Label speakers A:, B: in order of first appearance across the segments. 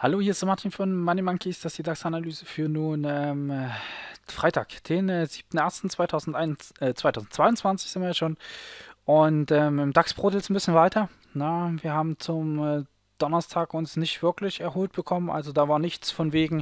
A: Hallo, hier ist Martin von Money Monkeys, das ist die DAX-Analyse für nun ähm, Freitag, den äh, 7.1.2021, äh, sind wir ja schon. Und ähm, im DAX brodelt es ein bisschen weiter. Na, wir haben zum äh, Donnerstag uns nicht wirklich erholt bekommen. Also da war nichts von wegen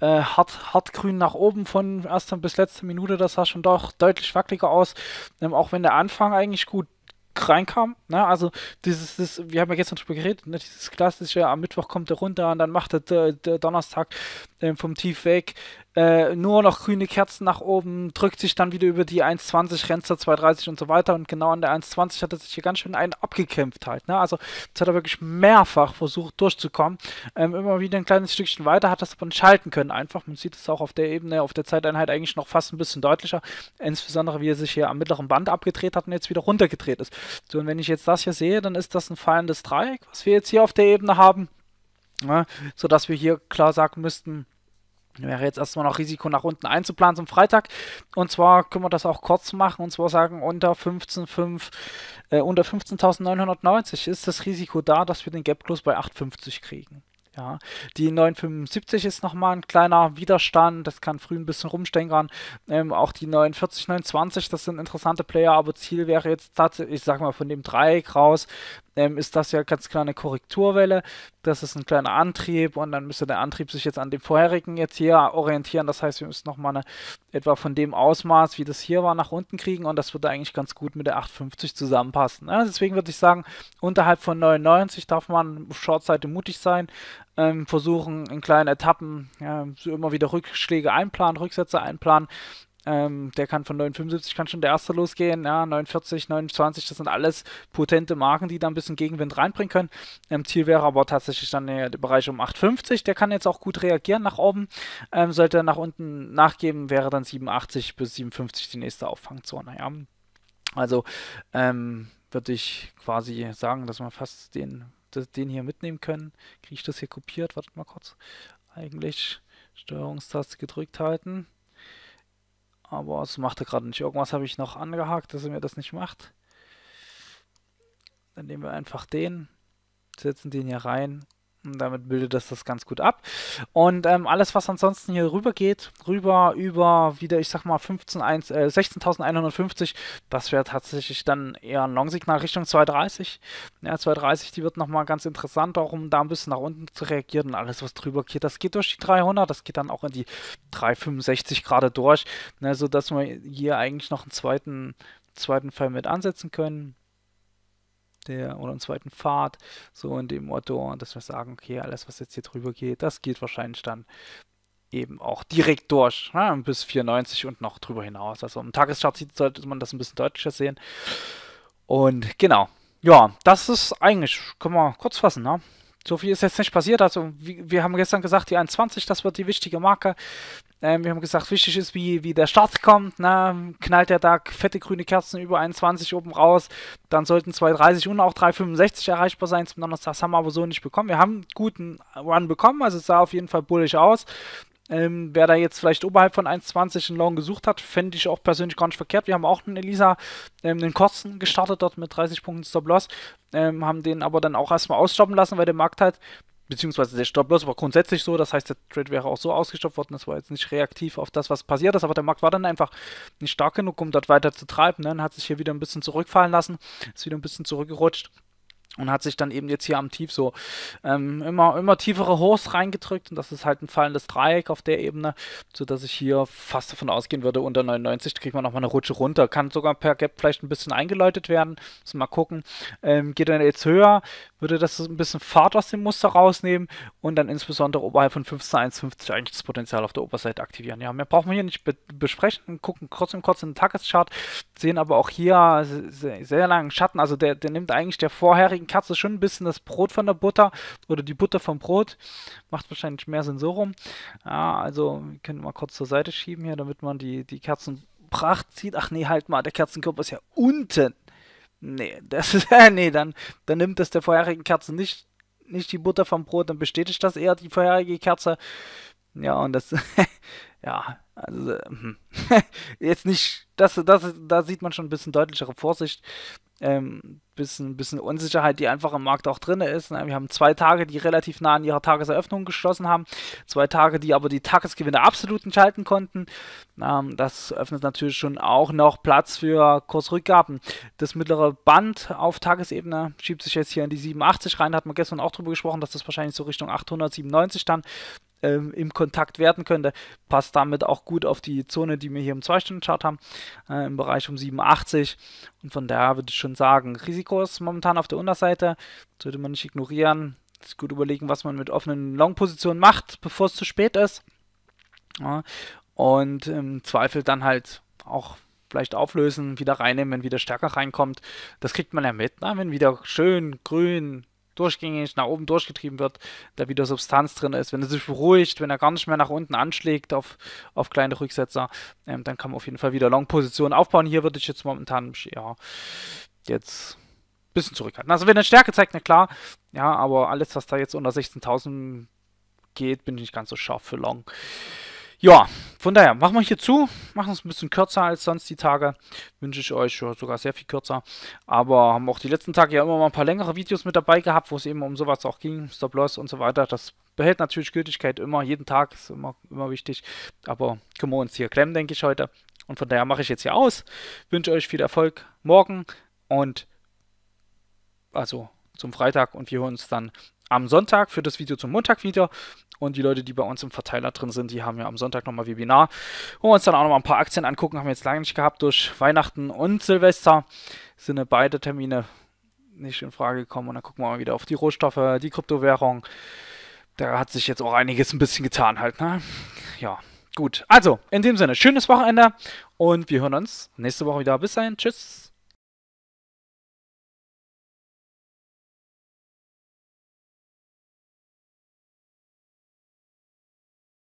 A: äh, hart, hart grün nach oben von erster bis letzter Minute. Das sah schon doch deutlich wackeliger aus. Ähm, auch wenn der Anfang eigentlich gut reinkam. Ne? Also dieses, das, wir haben ja gestern drüber geredet, ne? dieses klassische, am Mittwoch kommt er runter und dann macht er äh, Donnerstag ähm, vom Tief weg äh, nur noch grüne Kerzen nach oben, drückt sich dann wieder über die 1,20, rennt zur 2,30 und so weiter. Und genau an der 1,20 hat er sich hier ganz schön einen abgekämpft halt. Ne? Also jetzt hat er wirklich mehrfach versucht durchzukommen. Ähm, immer wieder ein kleines Stückchen weiter, hat das aber nicht halten können einfach. Man sieht es auch auf der Ebene, auf der Zeiteinheit eigentlich noch fast ein bisschen deutlicher. Insbesondere wie er sich hier am mittleren Band abgedreht hat und jetzt wieder runtergedreht ist. So, und wenn ich jetzt das hier sehe, dann ist das ein fallendes Dreieck, was wir jetzt hier auf der Ebene haben. Ne? Sodass wir hier klar sagen müssten, Wäre jetzt erstmal noch Risiko nach unten einzuplanen zum Freitag. Und zwar können wir das auch kurz machen und zwar sagen, unter 15.5, äh, unter 15.990 ist das Risiko da, dass wir den Gap Close bei 8,50 kriegen. Ja, die 975 ist nochmal ein kleiner Widerstand, das kann früh ein bisschen rumstänkern. Ähm, auch die 49, 920, das sind interessante Player, aber Ziel wäre jetzt tatsächlich, ich sag mal, von dem Dreieck raus ähm, ist das ja ganz klar eine Korrekturwelle. Das ist ein kleiner Antrieb und dann müsste der Antrieb sich jetzt an dem vorherigen jetzt hier orientieren. Das heißt, wir müssen nochmal eine, etwa von dem Ausmaß, wie das hier war, nach unten kriegen und das würde eigentlich ganz gut mit der 850 zusammenpassen. Ja, ne? deswegen würde ich sagen, unterhalb von 99 darf man auf Shortseite mutig sein, ähm, versuchen in kleinen Etappen ja, so immer wieder Rückschläge einplanen, Rücksätze einplanen ähm, der kann von 9,75 kann schon der erste losgehen. Ja, 49, 29, das sind alles potente Marken, die da ein bisschen Gegenwind reinbringen können. Ähm, Ziel wäre aber tatsächlich dann der Bereich um 8,50. Der kann jetzt auch gut reagieren nach oben. Ähm, sollte er nach unten nachgeben, wäre dann 87 bis 57 die nächste Auffangzone. Ja. Also ähm, würde ich quasi sagen, dass wir fast den, den hier mitnehmen können. Kriege ich das hier kopiert? Wartet mal kurz. Eigentlich Steuerungstaste gedrückt halten. Aber es macht er gerade nicht. Irgendwas habe ich noch angehakt, dass er mir das nicht macht. Dann nehmen wir einfach den, setzen den hier rein damit bildet das das ganz gut ab. Und ähm, alles, was ansonsten hier rüber geht, rüber über wieder, ich sag mal, 15, äh, 16.150, das wäre tatsächlich dann eher ein Longsignal Richtung 230. Ja, 230, die wird nochmal ganz interessant, auch um da ein bisschen nach unten zu reagieren. Und alles, was drüber geht, das geht durch die 300, das geht dann auch in die 365 gerade durch, ne, sodass wir hier eigentlich noch einen zweiten, zweiten Fall mit ansetzen können der oder einen zweiten Pfad, so in dem Motto, und dass wir sagen, okay, alles, was jetzt hier drüber geht, das geht wahrscheinlich dann eben auch direkt durch, ne, bis 94 und noch drüber hinaus. Also im Tageschart sollte man das ein bisschen deutlicher sehen. Und genau, ja, das ist eigentlich, können wir kurz fassen, ne? So viel ist jetzt nicht passiert. Also, wir haben gestern gesagt, die 21, das wird die wichtige Marke. Ähm, wir haben gesagt, wichtig ist, wie, wie der Start kommt. Ne? Knallt der da fette grüne Kerzen über 21 oben raus, dann sollten 2,30 und auch 3,65 erreichbar sein zum Donnerstag. Das haben wir aber so nicht bekommen. Wir haben einen guten Run bekommen, also es sah auf jeden Fall bullig aus. Ähm, wer da jetzt vielleicht oberhalb von 1,20 einen Long gesucht hat, fände ich auch persönlich gar nicht verkehrt. Wir haben auch einen Elisa, ähm, den Kosten gestartet dort mit 30 Punkten Stop-Loss, ähm, haben den aber dann auch erstmal ausstoppen lassen, weil der Markt halt beziehungsweise der Stop-Loss war grundsätzlich so, das heißt, der Trade wäre auch so ausgestopft worden, das war jetzt nicht reaktiv auf das, was passiert ist, aber der Markt war dann einfach nicht stark genug, um dort weiter zu treiben, ne? Und hat sich hier wieder ein bisschen zurückfallen lassen, ist wieder ein bisschen zurückgerutscht und hat sich dann eben jetzt hier am Tief so ähm, immer, immer tiefere Hochs reingedrückt und das ist halt ein fallendes Dreieck auf der Ebene, sodass ich hier fast davon ausgehen würde, unter 99 kriegt man nochmal eine Rutsche runter. Kann sogar per Gap vielleicht ein bisschen eingeläutet werden, müssen mal gucken. Ähm, geht dann jetzt höher, würde das ein bisschen Fahrt aus dem Muster rausnehmen und dann insbesondere oberhalb von 15.150 eigentlich das Potenzial auf der Oberseite aktivieren. Ja, mehr brauchen wir hier nicht be besprechen, gucken trotzdem kurz in den Tageschart, sehen aber auch hier sehr, sehr langen Schatten, also der, der nimmt eigentlich der vorherigen deswegen kratzt schon ein bisschen das Brot von der Butter oder die Butter vom Brot. Macht wahrscheinlich mehr Sinn so rum. Ja, also, wir können mal kurz zur Seite schieben hier, damit man die, die Kerzenpracht sieht. Ach nee, halt mal, der Kerzenkörper ist ja unten. Nee, das ist, nee, dann, dann nimmt das der vorherigen Kerze nicht, nicht die Butter vom Brot, dann bestätigt das eher die vorherige Kerze. Ja, und das, ja, also, hm. jetzt nicht, das, das, da sieht man schon ein bisschen deutlichere Vorsicht ähm, bisschen, bisschen Unsicherheit, die einfach im Markt auch drin ist. Ne? Wir haben zwei Tage, die relativ nah an ihrer Tageseröffnung geschlossen haben, zwei Tage, die aber die Tagesgewinne absolut entscheiden konnten. Ähm, das öffnet natürlich schon auch noch Platz für Kursrückgaben. Das mittlere Band auf Tagesebene schiebt sich jetzt hier in die 87 rein, da hat man gestern auch drüber gesprochen, dass das wahrscheinlich so Richtung 897 dann ähm, im Kontakt werden könnte. Passt damit auch gut auf die Zone, die wir hier im 2-Stunden-Chart haben, äh, im Bereich um 87. Und von daher würde ich schon sagen, Risiko ist momentan auf der Unterseite, sollte man nicht ignorieren. Sich gut überlegen, was man mit offenen Long-Positionen macht, bevor es zu spät ist. Ja. Und im Zweifel dann halt auch vielleicht auflösen, wieder reinnehmen, wenn wieder stärker reinkommt. Das kriegt man ja mit, ne? wenn wieder schön grün durchgängig nach oben durchgetrieben wird, da wieder Substanz drin ist. Wenn er sich beruhigt, wenn er gar nicht mehr nach unten anschlägt auf, auf kleine Rücksetzer, ähm, dann kann man auf jeden Fall wieder Long-Positionen aufbauen. Hier würde ich jetzt momentan ja, jetzt ein bisschen zurückhalten. Also wenn er Stärke zeigt, na klar, ja, aber alles, was da jetzt unter 16.000 geht, bin ich nicht ganz so scharf für Long. Ja, von daher, machen wir hier zu. Machen es ein bisschen kürzer als sonst die Tage. Wünsche ich euch sogar sehr viel kürzer. Aber haben auch die letzten Tage ja immer mal ein paar längere Videos mit dabei gehabt, wo es eben um sowas auch ging. Stop Loss und so weiter. Das behält natürlich Gültigkeit immer. Jeden Tag ist immer, immer wichtig. Aber können wir uns hier klemmen, denke ich, heute. Und von daher mache ich jetzt hier aus. Wünsche euch viel Erfolg morgen und also zum Freitag. Und wir hören uns dann am Sonntag für das Video zum Montag wieder. Und die Leute, die bei uns im Verteiler drin sind, die haben ja am Sonntag nochmal Webinar, wo wir uns dann auch nochmal ein paar Aktien angucken. Haben wir jetzt lange nicht gehabt durch Weihnachten und Silvester. Sind beide Termine nicht in Frage gekommen. Und dann gucken wir mal wieder auf die Rohstoffe, die Kryptowährung. Da hat sich jetzt auch einiges ein bisschen getan halt, ne? Ja, gut. Also, in dem Sinne, schönes Wochenende und wir hören uns nächste Woche wieder. Bis dahin, tschüss.